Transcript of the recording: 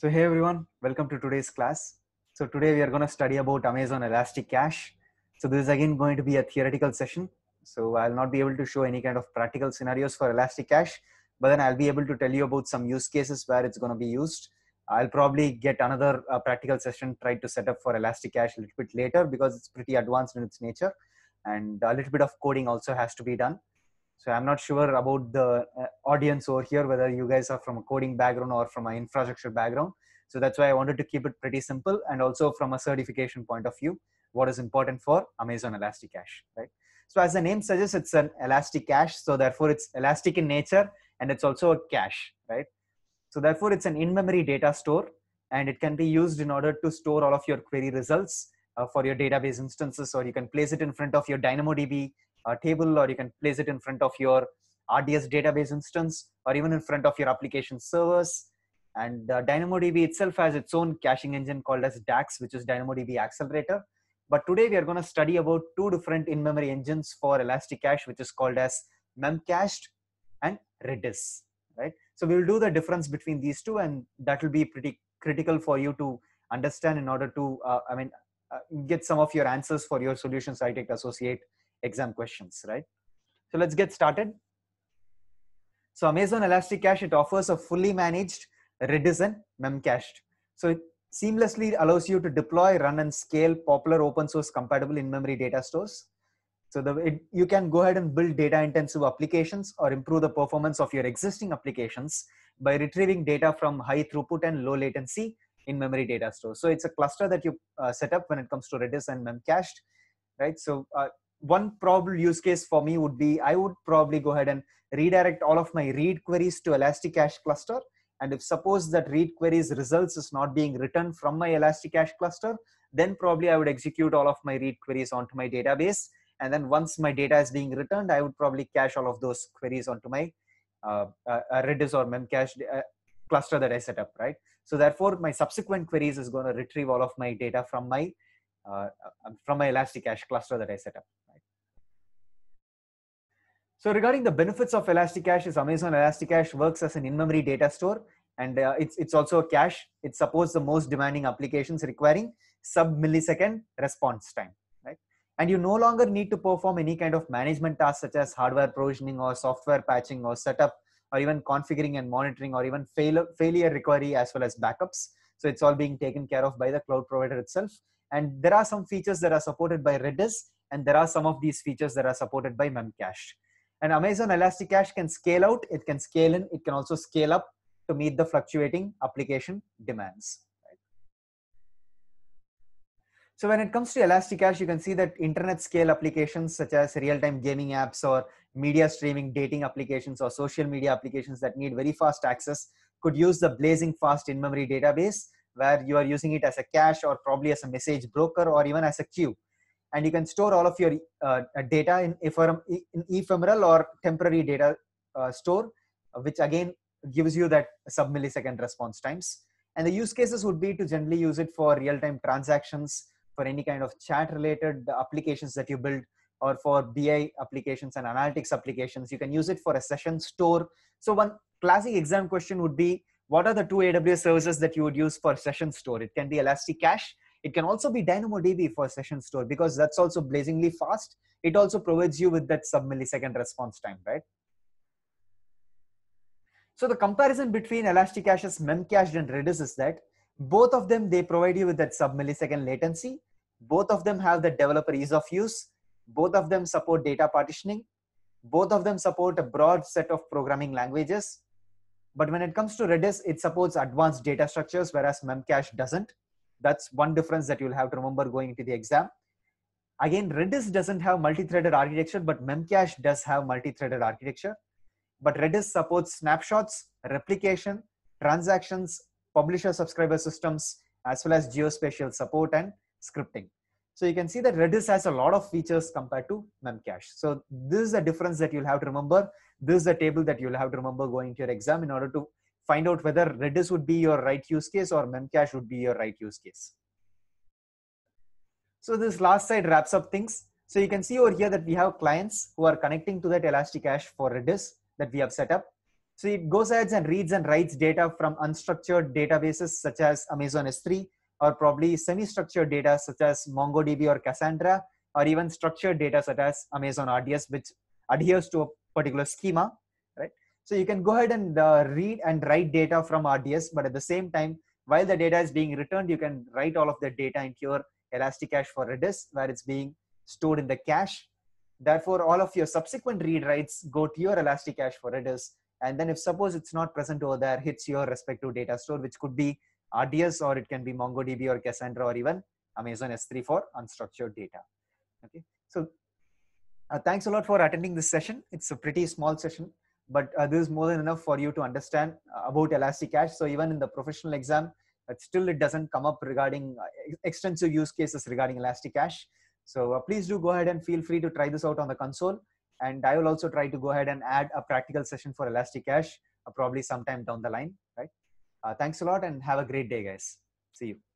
So hey everyone, welcome to today's class. So today we are going to study about Amazon Elastic Cache. So this is again going to be a theoretical session. So I'll not be able to show any kind of practical scenarios for Elastic Cache, but then I'll be able to tell you about some use cases where it's going to be used. I'll probably get another uh, practical session tried to set up for Elastic Cache a little bit later because it's pretty advanced in its nature and a little bit of coding also has to be done. So I'm not sure about the uh, audience over here whether you guys are from a coding background or from an infrastructure background. So that's why I wanted to keep it pretty simple and also from a certification point of view, what is important for Amazon Elastic Cache, right? So as the name suggests, it's an Elastic Cache. So therefore it's elastic in nature and it's also a cache, right? So therefore it's an in-memory data store and it can be used in order to store all of your query results uh, for your database instances or you can place it in front of your DynamoDB uh, table or you can place it in front of your RDS database instance or even in front of your application servers. And uh, DynamoDB itself has its own caching engine called as DAX, which is DynamoDB Accelerator. But today we are going to study about two different in-memory engines for Elastic Cache, which is called as Memcached and Redis, right? So we'll do the difference between these two and that will be pretty critical for you to understand in order to, uh, I mean, uh, get some of your answers for your solutions architect associate exam questions, right? So let's get started. So Amazon Elastic Cache, it offers a fully managed Redis and Memcached. So it seamlessly allows you to deploy, run and scale popular open source compatible in-memory data stores. So the, it, you can go ahead and build data intensive applications or improve the performance of your existing applications by retrieving data from high throughput and low latency in memory data stores. So it's a cluster that you uh, set up when it comes to Redis and Memcached, right? So uh, one probable use case for me would be I would probably go ahead and redirect all of my read queries to Elasticache cluster. And if suppose that read queries results is not being written from my Elasticache cluster, then probably I would execute all of my read queries onto my database. And then once my data is being returned, I would probably cache all of those queries onto my uh, uh, Redis or Memcache uh, cluster that I set up, right? So therefore, my subsequent queries is going to retrieve all of my data from my uh, uh, from my Elasticache cluster that I set up, so regarding the benefits of Elasticache is Amazon Elasticache works as an in-memory data store and uh, it's, it's also a cache. It supports the most demanding applications requiring sub-millisecond response time, right? And you no longer need to perform any kind of management tasks such as hardware provisioning or software patching or setup or even configuring and monitoring or even fail, failure recovery as well as backups. So it's all being taken care of by the cloud provider itself. And there are some features that are supported by Redis and there are some of these features that are supported by Memcache. And Amazon Elastic Cache can scale out, it can scale in, it can also scale up to meet the fluctuating application demands. So when it comes to Elastic Cache, you can see that internet scale applications such as real-time gaming apps or media streaming dating applications or social media applications that need very fast access could use the blazing fast in-memory database where you are using it as a cache or probably as a message broker or even as a queue and you can store all of your uh, data in, ephemeral, in ephemeral or temporary data uh, store, which again gives you that sub millisecond response times. And the use cases would be to generally use it for real time transactions, for any kind of chat related applications that you build, or for BI applications and analytics applications. You can use it for a session store. So, one classic exam question would be what are the two AWS services that you would use for session store? It can be Elastic Cache it can also be DynamoDB for session store because that's also blazingly fast. It also provides you with that sub millisecond response time, right? So the comparison between Elastic Memcached and Redis is that both of them, they provide you with that sub millisecond latency. Both of them have the developer ease of use. Both of them support data partitioning. Both of them support a broad set of programming languages. But when it comes to Redis, it supports advanced data structures, whereas Memcache doesn't. That's one difference that you'll have to remember going into the exam. Again, Redis doesn't have multi-threaded architecture, but Memcache does have multi-threaded architecture. But Redis supports snapshots, replication, transactions, publisher subscriber systems, as well as geospatial support and scripting. So you can see that Redis has a lot of features compared to Memcache. So this is a difference that you'll have to remember. This is a table that you'll have to remember going to your exam in order to find out whether Redis would be your right use case or Memcache would be your right use case. So this last slide wraps up things. So you can see over here that we have clients who are connecting to that Elastic Cache for Redis that we have set up. So it goes ahead and reads and writes data from unstructured databases such as Amazon S3 or probably semi-structured data such as MongoDB or Cassandra or even structured data such as Amazon RDS which adheres to a particular schema so you can go ahead and uh, read and write data from RDS, but at the same time, while the data is being returned, you can write all of the data into your Elastic Cache for Redis, where it's being stored in the cache. Therefore, all of your subsequent read writes go to your Elastic Cache for Redis. And then if suppose it's not present over there, hits your respective data store, which could be RDS or it can be MongoDB or Cassandra or even Amazon S3 for unstructured data. Okay, so uh, thanks a lot for attending this session. It's a pretty small session but uh, this is more than enough for you to understand uh, about Elasticache. So even in the professional exam, uh, still it doesn't come up regarding uh, extensive use cases regarding Elasticache. So please do go ahead and feel free to try this out on the console. And I will also try to go ahead and add a practical session for Elasticache probably sometime down the line, right? thanks a lot and have a great day, guys. See you.